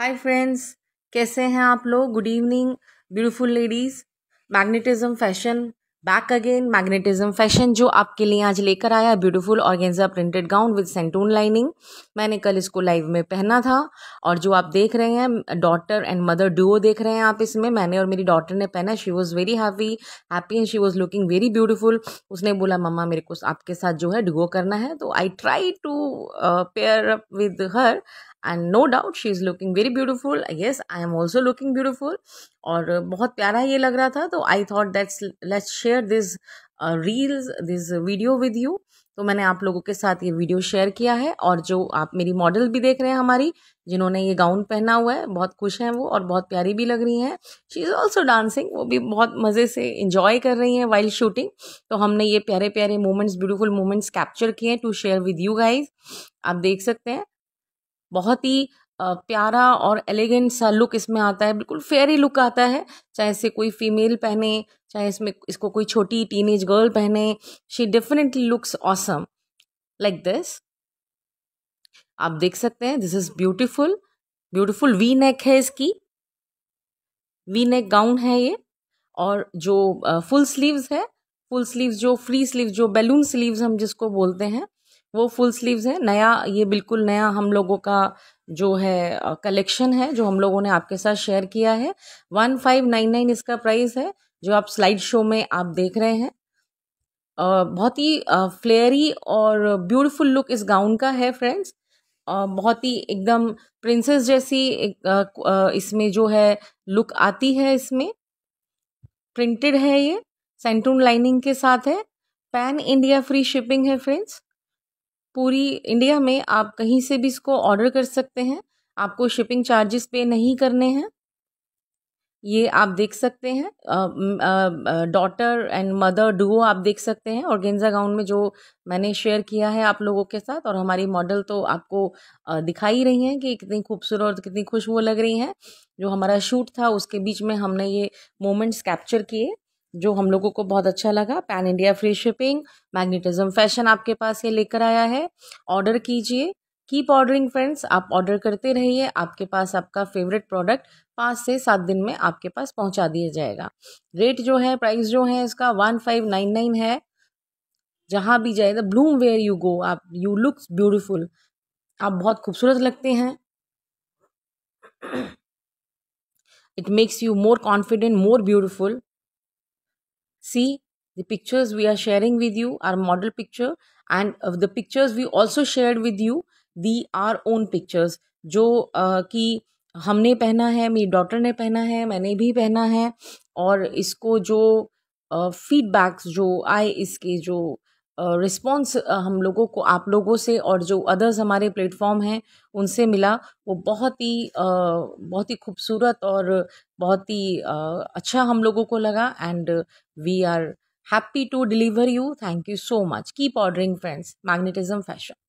hi friends कैसे हैं आप लोग good evening beautiful ladies Magnetism Fashion back again Magnetism Fashion जो आपके लिए आज लेकर आया ब्यूटीफुल गेंजा प्रिंटेड गाउन विद सेंटून लाइनिंग मैंने कल इसको लाइव में पहना था और जो आप देख रहे हैं डॉटर एंड मदर डुओ देख रहे हैं आप इसमें मैंने और मेरी डॉटर ने पहना she was very happy happy and she was looking very beautiful उसने बोला मम्मा मेरे को आपके साथ जो है डुओ करना है तो I try to pair up with her and no doubt she is looking very beautiful yes I am also looking beautiful और बहुत प्यारा ये लग रहा था तो I thought that's let's share this reels this video with you तो मैंने आप लोगों के साथ ये वीडियो शेयर किया है और जो आप मेरी मॉडल भी देख रहे हैं हमारी जिन्होंने ये गाउन पहना हुआ है बहुत खुश हैं वो और बहुत प्यारी भी लग रही हैं शी इज़ ऑल्सो डांसिंग वो भी बहुत मज़े से इंजॉय कर रही हैं वाइल्ड शूटिंग तो हमने ये प्यारे प्यारे मोमेंट्स ब्यूटिफुल मोमेंट्स कैप्चर किए to share with you guys आप देख सकते हैं बहुत ही प्यारा और एलिगेंट सा लुक इसमें आता है बिल्कुल फेयरी लुक आता है चाहे इसे कोई फीमेल पहने चाहे इसमें इसको कोई छोटी टीनेज गर्ल पहने she definitely looks awesome like this आप देख सकते हैं this is beautiful beautiful V neck है इसकी वी नेक गाउन है ये और जो फुल स्लीव्स है फुल स्लीव्स जो फ्री स्लीव्स जो बैलून स्लीव्स हम जिसको बोलते हैं वो फुल स्लीव्स है नया ये बिल्कुल नया हम लोगों का जो है कलेक्शन है जो हम लोगों ने आपके साथ शेयर किया है वन फाइव नाइन नाइन इसका प्राइस है जो आप स्लाइड शो में आप देख रहे हैं बहुत ही फ्लेयरी और ब्यूटीफुल लुक इस गाउन का है फ्रेंड्स बहुत ही एकदम प्रिंसेस जैसी इसमें जो है लुक आती है इसमें प्रिंटेड है ये सेंटून लाइनिंग के साथ है पैन इंडिया फ्री शिपिंग है फ्रेंड्स पूरी इंडिया में आप कहीं से भी इसको ऑर्डर कर सकते हैं आपको शिपिंग चार्जेस पे नहीं करने हैं ये आप देख सकते हैं डॉटर एंड मदर डुओ आप देख सकते हैं और गेंजा गाउन में जो मैंने शेयर किया है आप लोगों के साथ और हमारी मॉडल तो आपको दिखा ही रही हैं कि कितनी खूबसूरत और कितनी खुश वो लग रही हैं जो हमारा शूट था उसके बीच में हमने ये मोमेंट्स कैप्चर किए जो हम लोगों को बहुत अच्छा लगा pan India free shipping Magnetism Fashion आपके पास ये लेकर आया है ऑर्डर कीजिए कीप ऑर्डरिंग फ्रेंड्स आप ऑर्डर करते रहिए आपके पास आपका फेवरेट प्रोडक्ट पाँच से सात दिन में आपके पास पहुंचा दिया जाएगा रेट जो है प्राइस जो है इसका वन फाइव नाइन नाइन है जहाँ भी जाए the bloom where you go आप यू लुक्स ब्यूटिफुल आप बहुत खूबसूरत लगते हैं it makes you more confident more beautiful See, the pictures we are sharing with you are model picture and of the pictures we also shared with you, the our own pictures जो uh, कि हमने पहना है मेरी daughter ने पहना है मैंने भी पहना है और इसको जो फीडबैक्स uh, जो आए इसके जो रिस्पॉन्स हम लोगों को आप लोगों से और जो अदर्स हमारे प्लेटफॉर्म हैं उनसे मिला वो बहुत ही बहुत ही खूबसूरत और बहुत ही अच्छा हम लोगों को लगा and we are happy to deliver you thank you so much keep ordering friends Magnetism fashion